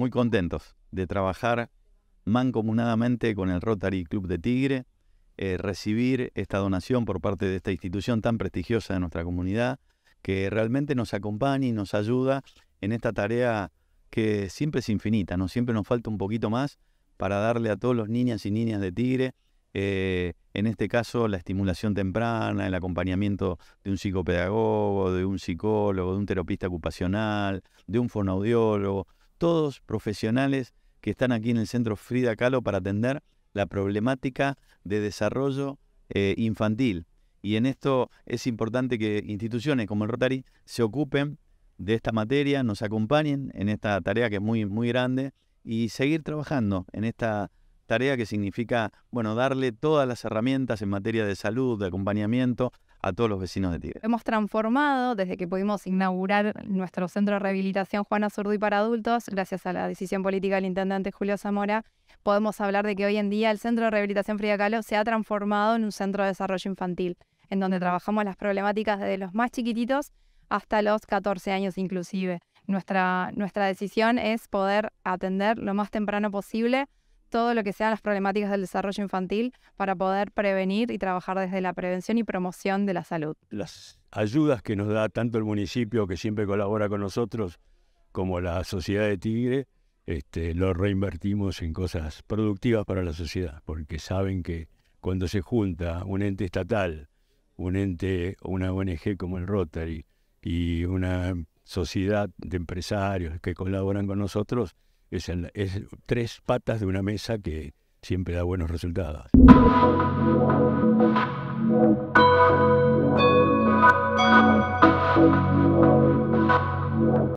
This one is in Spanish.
muy contentos de trabajar mancomunadamente con el Rotary Club de Tigre, eh, recibir esta donación por parte de esta institución tan prestigiosa de nuestra comunidad, que realmente nos acompaña y nos ayuda en esta tarea que siempre es infinita, ¿no? Siempre nos falta un poquito más para darle a todos los niñas y niñas de Tigre, eh, en este caso la estimulación temprana, el acompañamiento de un psicopedagogo, de un psicólogo, de un terapista ocupacional, de un fonoaudiólogo, todos profesionales que están aquí en el Centro Frida Kahlo para atender la problemática de desarrollo eh, infantil. Y en esto es importante que instituciones como el Rotary se ocupen de esta materia, nos acompañen en esta tarea que es muy, muy grande y seguir trabajando en esta tarea que significa, bueno, darle todas las herramientas en materia de salud, de acompañamiento a todos los vecinos de Tigre. Hemos transformado desde que pudimos inaugurar nuestro centro de rehabilitación Juana Zurduy para adultos, gracias a la decisión política del intendente Julio Zamora, podemos hablar de que hoy en día el centro de rehabilitación Frida Kahlo se ha transformado en un centro de desarrollo infantil, en donde trabajamos las problemáticas desde los más chiquititos hasta los 14 años inclusive. Nuestra, nuestra decisión es poder atender lo más temprano posible todo lo que sean las problemáticas del desarrollo infantil para poder prevenir y trabajar desde la prevención y promoción de la salud. Las ayudas que nos da tanto el municipio, que siempre colabora con nosotros, como la Sociedad de Tigre, este, lo reinvertimos en cosas productivas para la sociedad, porque saben que cuando se junta un ente estatal, un ente, una ONG como el Rotary y una sociedad de empresarios que colaboran con nosotros, es, tres patas de una mesa que siempre da buenos resultados.